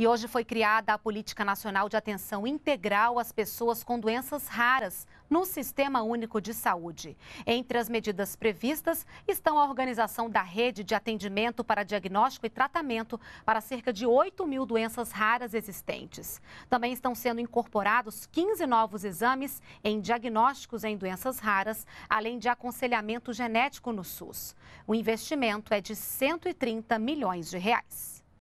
E hoje foi criada a Política Nacional de Atenção Integral às Pessoas com Doenças Raras no Sistema Único de Saúde. Entre as medidas previstas estão a organização da rede de atendimento para diagnóstico e tratamento para cerca de 8 mil doenças raras existentes. Também estão sendo incorporados 15 novos exames em diagnósticos em doenças raras, além de aconselhamento genético no SUS. O investimento é de 130 milhões de reais.